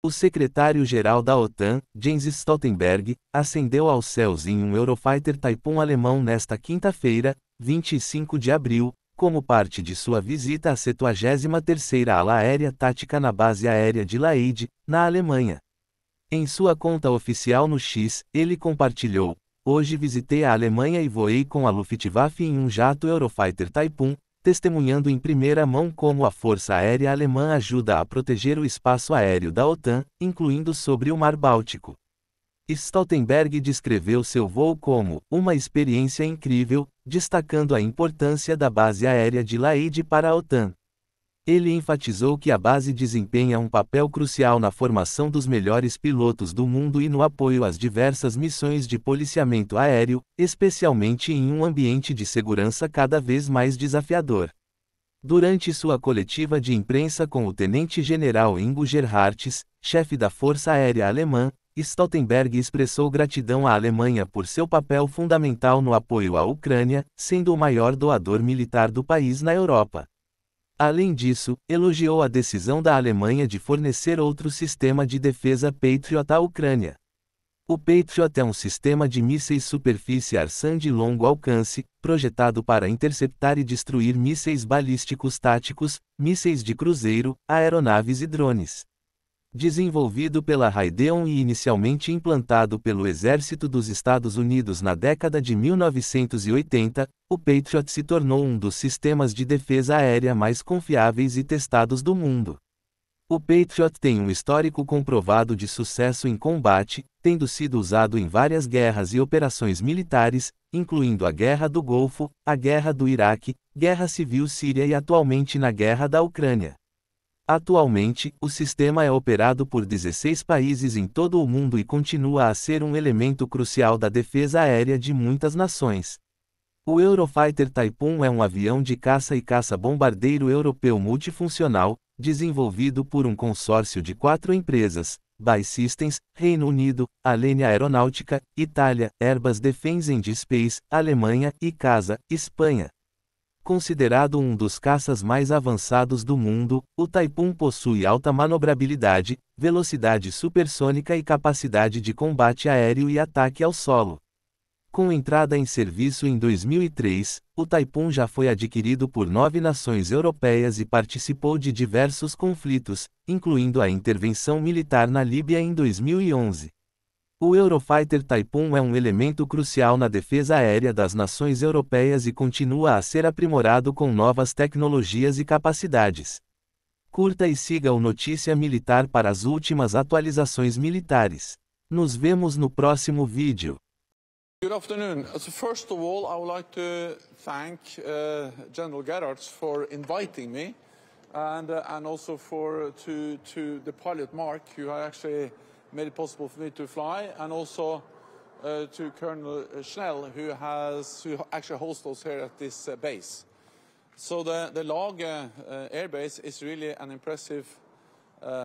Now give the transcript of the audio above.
O secretário-geral da OTAN, Jens Stoltenberg, ascendeu aos céus em um Eurofighter Typhoon alemão nesta quinta-feira, 25 de abril, como parte de sua visita à 73ª Ala Aérea Tática na Base Aérea de Laide, na Alemanha. Em sua conta oficial no X, ele compartilhou: Hoje visitei a Alemanha e voei com a Luftwaffe em um jato Eurofighter Typhoon, testemunhando em primeira mão como a Força Aérea Alemã ajuda a proteger o espaço aéreo da OTAN, incluindo sobre o Mar Báltico. Stoltenberg descreveu seu voo como uma experiência incrível, destacando a importância da base aérea de Laide para a OTAN. Ele enfatizou que a base desempenha um papel crucial na formação dos melhores pilotos do mundo e no apoio às diversas missões de policiamento aéreo, especialmente em um ambiente de segurança cada vez mais desafiador. Durante sua coletiva de imprensa com o tenente-general Ingo Gerhardt, chefe da Força Aérea Alemã, Stoltenberg expressou gratidão à Alemanha por seu papel fundamental no apoio à Ucrânia, sendo o maior doador militar do país na Europa. Além disso, elogiou a decisão da Alemanha de fornecer outro sistema de defesa Patriot à Ucrânia. O Patriot é um sistema de mísseis superfície-arsan de longo alcance, projetado para interceptar e destruir mísseis balísticos táticos, mísseis de cruzeiro, aeronaves e drones. Desenvolvido pela Raytheon e inicialmente implantado pelo Exército dos Estados Unidos na década de 1980, o Patriot se tornou um dos sistemas de defesa aérea mais confiáveis e testados do mundo. O Patriot tem um histórico comprovado de sucesso em combate, tendo sido usado em várias guerras e operações militares, incluindo a Guerra do Golfo, a Guerra do Iraque, Guerra Civil Síria e atualmente na Guerra da Ucrânia. Atualmente, o sistema é operado por 16 países em todo o mundo e continua a ser um elemento crucial da defesa aérea de muitas nações. O Eurofighter Typhoon é um avião de caça e caça-bombardeiro europeu multifuncional, desenvolvido por um consórcio de quatro empresas, Bay Systems, Reino Unido, Alenia Aeronáutica, Itália, Airbus Defence and Space, Alemanha e Casa, Espanha. Considerado um dos caças mais avançados do mundo, o Taipun possui alta manobrabilidade, velocidade supersônica e capacidade de combate aéreo e ataque ao solo. Com entrada em serviço em 2003, o Taipun já foi adquirido por nove nações europeias e participou de diversos conflitos, incluindo a intervenção militar na Líbia em 2011. O Eurofighter Typhoon é um elemento crucial na defesa aérea das nações europeias e continua a ser aprimorado com novas tecnologias e capacidades. Curta e siga o Notícia Militar para as últimas atualizações militares. Nos vemos no próximo vídeo. Good afternoon. Uh, so first of all, I would like to thank uh, General for inviting me and, uh, and also for, uh, to, to the pilot Mark, who I actually made it possible for me to fly, and also uh, to Colonel Schnell, who, has, who actually hosts us here at this uh, base. So the, the Lage uh, uh, airbase is really an impressive uh,